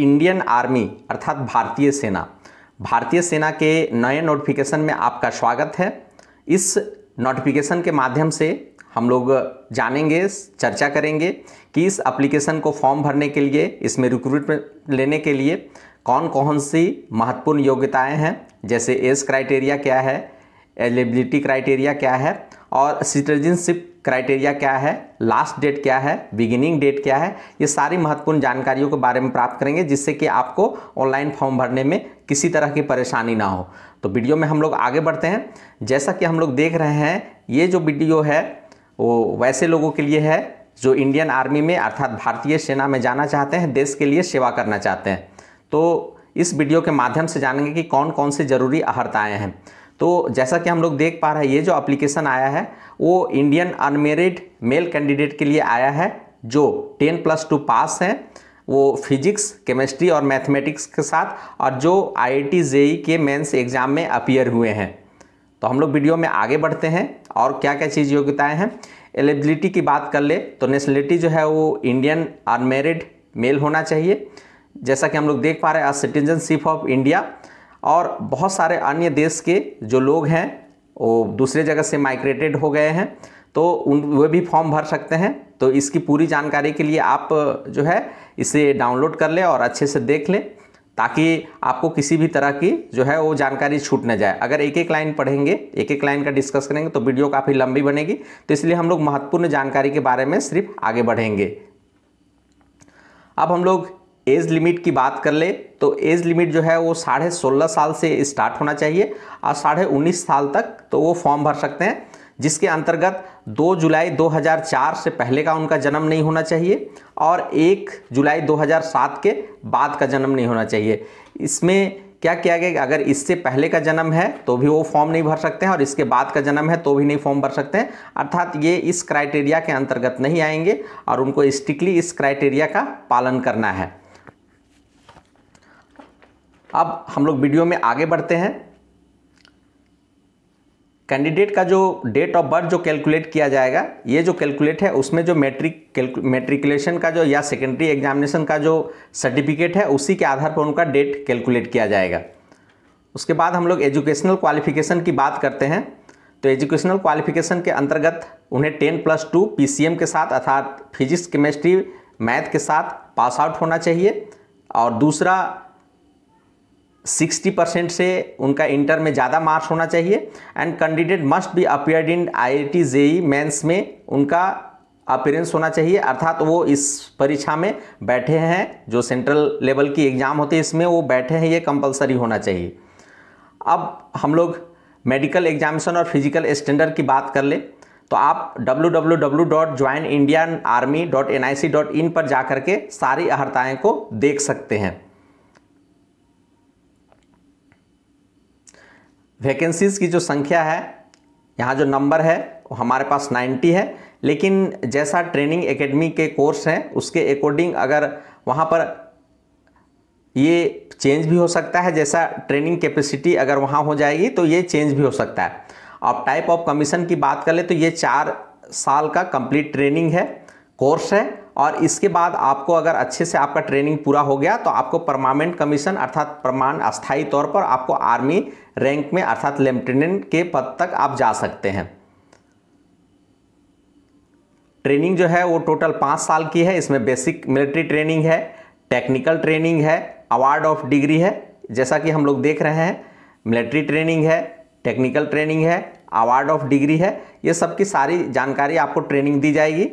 Indian army अर्थात भारतीय सेना भारतीय सेना के नए नोटिफिकेशन में आपका स्वागत है इस नोटिफिकेशन के माध्यम से हम लोग जानेंगे चर्चा करेंगे कि इस एप्लीकेशन को फॉर्म भरने के लिए इसमें रिक्रूटमेंट लेने के लिए कौन कौन सी महत्वपूर्ण योग्यताएं हैं जैसे एज क्राइटेरिया क्या है एलिबिलिटी क्राइटेरिया क्या है और सिटीजनशिप क्राइटेरिया क्या है लास्ट डेट क्या है बिगिनिंग डेट क्या है ये सारी महत्वपूर्ण जानकारियों के बारे में प्राप्त करेंगे जिससे कि आपको ऑनलाइन फॉर्म भरने में किसी तरह की परेशानी ना हो तो वीडियो में हम लोग आगे बढ़ते हैं जैसा कि हम लोग देख रहे हैं ये जो वीडियो है वो वैसे लोगों के लिए है जो इंडियन आर्मी में अर्थात भारतीय सेना में जाना चाहते हैं देश के लिए सेवा करना चाहते हैं तो इस वीडियो के माध्यम से जानेंगे कि कौन कौन से ज़रूरी अहर्ताएँ हैं तो जैसा कि हम लोग देख पा रहे हैं ये जो अप्लीकेशन आया है वो इंडियन अनमेरिड मेल कैंडिडेट के लिए आया है जो टेन प्लस टू पास हैं वो फिजिक्स केमिस्ट्री और मैथमेटिक्स के साथ और जो आई आई e के मेंस एग्ज़ाम में अपियर हुए हैं तो हम लोग वीडियो में आगे बढ़ते हैं और क्या क्या चीज़ योग्यताएं हैं एलिजिबिलिटी की बात कर ले तो नेशनलिटी जो है वो इंडियन अनमेरिड मेल होना चाहिए जैसा कि हम लोग देख पा रहे हैं सिटीजनशिप ऑफ इंडिया और बहुत सारे अन्य देश के जो लोग हैं वो दूसरे जगह से माइग्रेटेड हो गए हैं तो उन वे भी फॉर्म भर सकते हैं तो इसकी पूरी जानकारी के लिए आप जो है इसे डाउनलोड कर लें और अच्छे से देख लें ताकि आपको किसी भी तरह की जो है वो जानकारी छूट न जाए अगर एक एक लाइन पढ़ेंगे एक एक लाइन का डिस्कस करेंगे तो वीडियो काफ़ी लंबी बनेगी तो इसलिए हम लोग महत्वपूर्ण जानकारी के बारे में सिर्फ आगे बढ़ेंगे अब हम लोग एज लिमिट की बात कर ले तो एज लिमिट जो है वो साढ़े सोलह साल से स्टार्ट होना चाहिए और साढ़े उन्नीस साल तक तो वो फॉर्म भर सकते हैं जिसके अंतर्गत 2 जुलाई 2004 से पहले का उनका जन्म नहीं होना चाहिए और 1 जुलाई 2007 के बाद का जन्म नहीं होना चाहिए इसमें क्या किया गया अगर इससे पहले का जन्म है तो भी वो फॉर्म नहीं भर सकते हैं और इसके बाद का जन्म है तो भी नहीं फॉर्म भर सकते हैं अर्थात ये इस क्राइटेरिया के अंतर्गत नहीं आएंगे और उनको स्ट्रिक्टली इस क्राइटेरिया का पालन करना है अब हम लोग वीडियो में आगे बढ़ते हैं कैंडिडेट का जो डेट ऑफ बर्थ जो कैलकुलेट किया जाएगा ये जो कैलकुलेट है उसमें जो मेट्रिक मेट्रिकुलेशन का जो या सेकेंडरी एग्जामिनेशन का जो सर्टिफिकेट है उसी के आधार पर उनका डेट कैलकुलेट किया जाएगा उसके बाद हम लोग एजुकेशनल क्वालिफिकेशन की बात करते हैं तो एजुकेशनल क्वालिफिकेशन के अंतर्गत उन्हें टेन प्लस टू पी के साथ अर्थात फिजिक्स केमिस्ट्री मैथ के साथ पास आउट होना चाहिए और दूसरा सिक्सटी परसेंट से उनका इंटर में ज़्यादा मार्क्स होना चाहिए and candidate must be appeared in I I T JEE mains में उनका अपेरेंस होना चाहिए अर्थात वो इस परीक्षा में बैठे हैं जो सेंट्रल लेवल की एग्ज़ाम होती है इसमें वो बैठे हैं ये कंपलसरी होना चाहिए अब हम लोग मेडिकल एग्जामिशन और फिजिकल स्टैंडर्ड की बात कर लें तो आप www.joinindianarmy.nic.in पर जा के सारी अहर्ताएँ को देख सकते हैं वैकेंसीज़ की जो संख्या है यहाँ जो नंबर है वो हमारे पास 90 है लेकिन जैसा ट्रेनिंग एकेडमी के कोर्स हैं उसके अकॉर्डिंग अगर वहाँ पर ये चेंज भी हो सकता है जैसा ट्रेनिंग कैपेसिटी अगर वहाँ हो जाएगी तो ये चेंज भी हो सकता है अब टाइप ऑफ कमीशन की बात कर ले तो ये चार साल का कंप्लीट ट्रेनिंग है कोर्स है और इसके बाद आपको अगर अच्छे से आपका ट्रेनिंग पूरा हो गया तो आपको परमानेंट कमीशन अर्थात प्रमाण अस्थायी तौर पर आपको आर्मी रैंक में अर्थात लेफ्टिनेंट के पद तक आप जा सकते हैं ट्रेनिंग जो है वो टोटल पाँच साल की है इसमें बेसिक मिलिट्री ट्रेनिंग है टेक्निकल ट्रेनिंग है अवार्ड ऑफ डिग्री है जैसा कि हम लोग देख रहे हैं मिलिट्री ट्रेनिंग है टेक्निकल ट्रेनिंग है अवार्ड ऑफ डिग्री है ये सब की सारी जानकारी आपको ट्रेनिंग दी जाएगी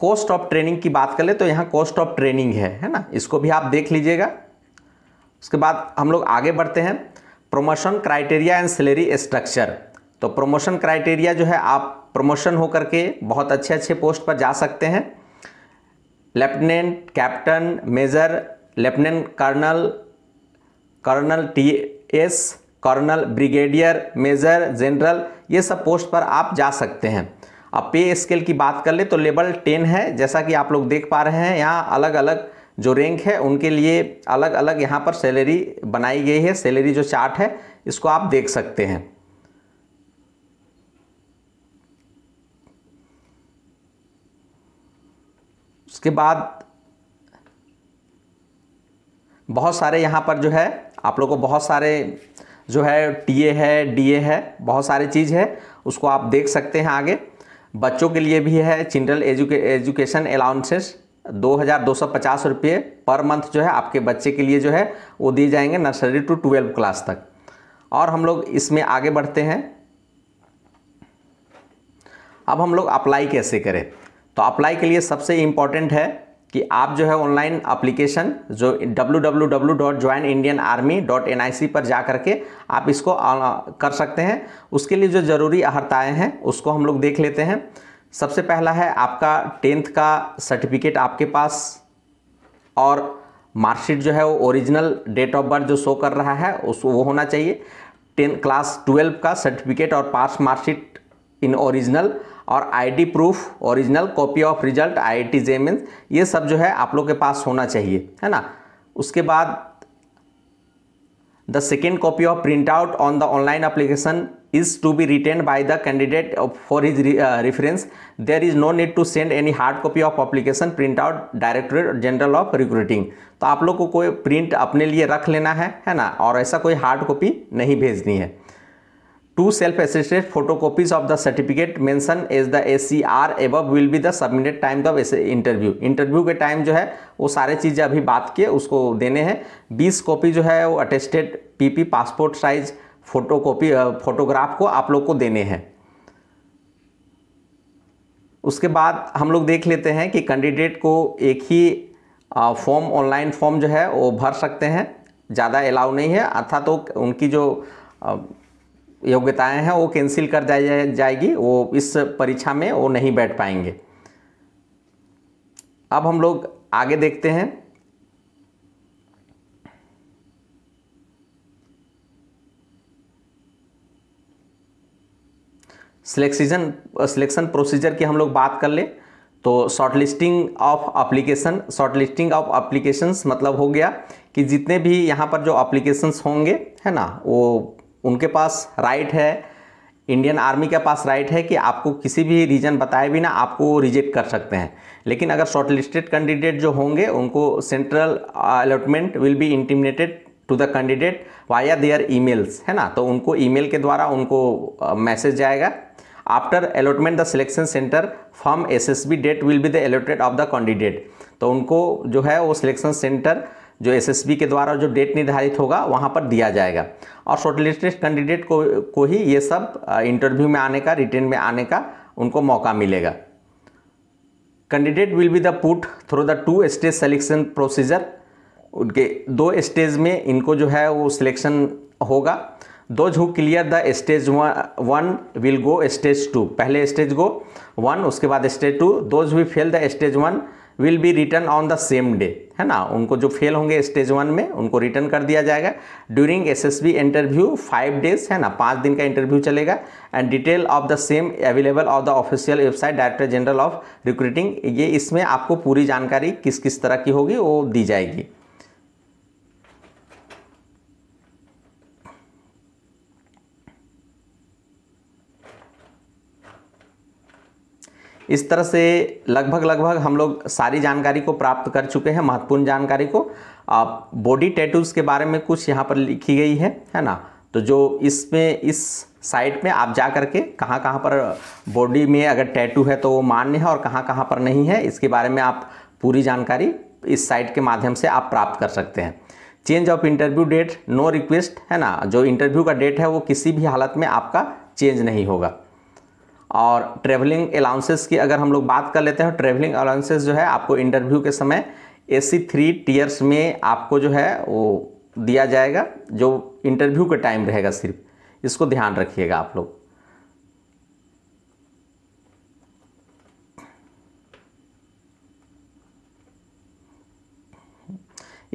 कॉस्ट ऑफ ट्रेनिंग की बात कर ले तो यहाँ कॉस्ट ऑफ ट्रेनिंग है है ना इसको भी आप देख लीजिएगा उसके बाद हम लोग आगे बढ़ते हैं promotion criteria and salary structure तो प्रमोशन क्राइटेरिया जो है आप प्रमोशन होकर के बहुत अच्छे अच्छे पोस्ट पर जा सकते हैं lieutenant captain major lieutenant colonel colonel T S colonel brigadier major general ये सब पोस्ट पर आप जा सकते हैं अब पे स्केल की बात कर ले तो लेवल टेन है जैसा कि आप लोग देख पा रहे हैं यहाँ अलग अलग जो रैंक है उनके लिए अलग अलग यहाँ पर सैलरी बनाई गई है सैलरी जो चार्ट है इसको आप देख सकते हैं उसके बाद बहुत सारे यहाँ पर जो है आप लोग को बहुत सारे जो है टीए है डीए है बहुत सारे चीज़ है उसको आप देख सकते हैं आगे बच्चों के लिए भी है चिल्ड्रन एजुके एजुकेशन अलाउंसेस दो हज़ार दो सौ पचास रुपये पर मंथ जो है आपके बच्चे के लिए जो है वो दिए जाएंगे नर्सरी टू ट्वेल्व क्लास तक और हम लोग इसमें आगे बढ़ते हैं अब हम लोग अप्लाई कैसे करें तो अप्लाई के लिए सबसे इम्पॉर्टेंट है कि आप जो है ऑनलाइन अप्लीकेशन जो www.joinindianarmy.nic पर जा करके आप इसको कर सकते हैं उसके लिए जो ज़रूरी अहर्ताएँ हैं उसको हम लोग देख लेते हैं सबसे पहला है आपका टेंथ का सर्टिफिकेट आपके पास और मार्कशीट जो है वो ओरिजिनल डेट ऑफ बर्थ जो शो कर रहा है उस वो होना चाहिए टेन क्लास ट्वेल्व का सर्टिफिकेट और पास मार्कशीट इन ओरिजिनल और ID proof original copy of result IT I ये सब जो है आप लोग के पास होना चाहिए है ना उसके बाद the second copy of print out on the online application is to be written by the candidate for his reference there is no need to send any hard copy of application print out directorate general of recruiting तो आप लोग को कोई print अपने लिए रख लेना है है ना और ऐसा कोई हार्ड कॉपी नहीं भेजनी है Two self-assisted photocopies of the certificate mentioned as the C R will will be submitted time of interview. Interview के टाइम जो है वो सारे चीज़ें अभी बात किए उसको देने हैं बीस कॉपी जो है वो attested PP passport size photo copy photograph को आप लोग को देने हैं उसके बाद हम लोग देख लेते हैं कि कैंडिडेट को एक ही फॉर्म ऑनलाइन फॉर्म जो है वो भर सकते हैं ज़्यादा अलाउ नहीं है अर्थात तो उनकी जो योग्यताएं हैं वो कैंसिल कर जाए जाएगी वो इस परीक्षा में वो नहीं बैठ पाएंगे अब हम लोग आगे देखते हैं सिलेक्सीजन सिलेक्शन प्रोसीजर की हम लोग बात कर ले तो short listing of application short listing of applications मतलब हो गया कि जितने भी यहाँ पर जो अप्लीकेशंस होंगे है ना वो उनके पास राइट है इंडियन आर्मी के पास राइट है कि आपको किसी भी रीज़न बताए बिना आपको रिजेक्ट कर सकते हैं लेकिन अगर शॉर्ट लिस्टेड कैंडिडेट जो होंगे उनको central allotment will be intimated to the candidate via their emails है ना तो उनको ईमेल के द्वारा उनको मैसेज uh, जाएगा after allotment the selection centre from B date will be the allotted of the candidate तो उनको जो है वो सिलेक्शन सेंटर जो एसएसबी के द्वारा जो डेट निर्धारित होगा वहाँ पर दिया जाएगा और शॉर्टलिस्टेड कैंडिडेट को को ही ये सब इंटरव्यू में आने का रिटेन में आने का उनको मौका मिलेगा candidate will be the put through the two stage selection procedure उनके दो स्टेज में इनको जो है वो सिलेक्शन होगा दोज जो clear the stage one will go stage two पहले स्टेज गो वन उसके बाद stage two those who fail the stage one will be return on the same day है ना उनको जो फेल होंगे स्टेज वन में उनको रिटर्न कर दिया जाएगा during SSB interview five days है ना पाँच दिन का इंटरव्यू चलेगा and detail of the same available of the official website director general of recruiting ये इसमें आपको पूरी जानकारी किस किस तरह की होगी वो दी जाएगी इस तरह से लगभग लगभग हम लोग सारी जानकारी को प्राप्त कर चुके हैं महत्वपूर्ण जानकारी को आप बॉडी टैटूज़ के बारे में कुछ यहाँ पर लिखी गई है है ना तो जो इसमें इस साइट में आप जा करके कहाँ कहाँ पर बॉडी में अगर टैटू है तो वो मान्य है और कहाँ कहाँ पर नहीं है इसके बारे में आप पूरी जानकारी इस साइट के माध्यम से आप प्राप्त कर सकते हैं change of interview date no request है ना जो इंटरव्यू का डेट है वो किसी भी हालत में आपका चेंज नहीं होगा और ट्रेवलिंग अलाउंसेस की अगर हम लोग बात कर लेते हैं ट्रेवलिंग तो अलाउंसेस जो है आपको इंटरव्यू के समय ए सी थ्री टीयर्स में आपको जो है वो दिया जाएगा जो इंटरव्यू का टाइम रहेगा सिर्फ इसको ध्यान रखिएगा आप लोग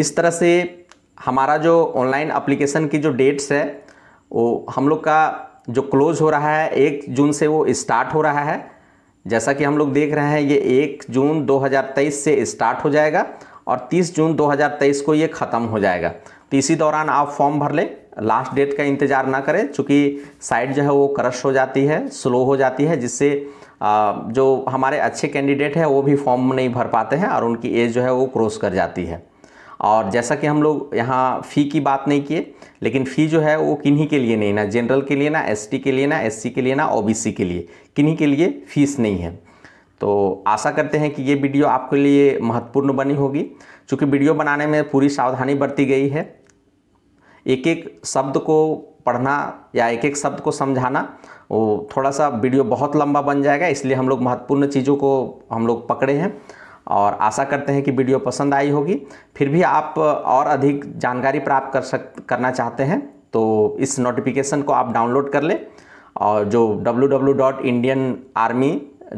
इस तरह से हमारा जो ऑनलाइन एप्लीकेशन की जो डेट्स है वो हम लोग का जो क्लोज हो रहा है एक जून से वो स्टार्ट हो रहा है जैसा कि हम लोग देख रहे हैं ये एक जून 2023 से स्टार्ट हो जाएगा और 30 जून 2023 को ये ख़त्म हो जाएगा तो इसी दौरान आप फॉर्म भर लें लास्ट डेट का इंतज़ार ना करें चूँकि साइट जो है वो क्रश हो जाती है स्लो हो जाती है जिससे जो हमारे अच्छे कैंडिडेट हैं वो भी फॉर्म नहीं भर पाते हैं और उनकी एज जो है वो क्रॉस कर जाती है और जैसा कि हम लोग यहाँ फ़ी की बात नहीं किए लेकिन फ़ी जो है वो किन्हीं के लिए नहीं ना जनरल के लिए ना एसटी के लिए ना एससी के लिए ना ओबीसी के लिए किन्हीं के लिए फ़ीस नहीं है तो आशा करते हैं कि ये वीडियो आपके लिए महत्वपूर्ण बनी होगी चूँकि वीडियो बनाने में पूरी सावधानी बरती गई है एक एक शब्द को पढ़ना या एक एक शब्द को समझाना वो थोड़ा सा वीडियो बहुत लंबा बन जाएगा इसलिए हम लोग महत्वपूर्ण चीज़ों को हम लोग पकड़े हैं और आशा करते हैं कि वीडियो पसंद आई होगी फिर भी आप और अधिक जानकारी प्राप्त कर सक करना चाहते हैं तो इस नोटिफिकेशन को आप डाउनलोड कर लें और जो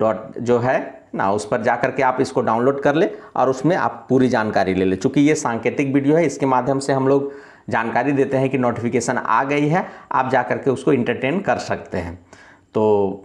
डॉट जो है ना उस पर जा करके आप इसको डाउनलोड कर ले और उसमें आप पूरी जानकारी ले लें चूँकि ये सांकेतिक वीडियो है इसके माध्यम से हम लोग जानकारी देते हैं कि नोटिफिकेशन आ गई है आप जा करके उसको इंटरटेन कर सकते हैं तो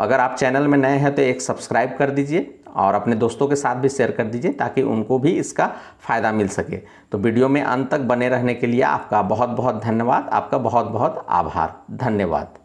अगर आप चैनल में नए हैं तो एक सब्सक्राइब कर दीजिए और अपने दोस्तों के साथ भी शेयर कर दीजिए ताकि उनको भी इसका फ़ायदा मिल सके तो वीडियो में अंत तक बने रहने के लिए आपका बहुत बहुत धन्यवाद आपका बहुत बहुत आभार धन्यवाद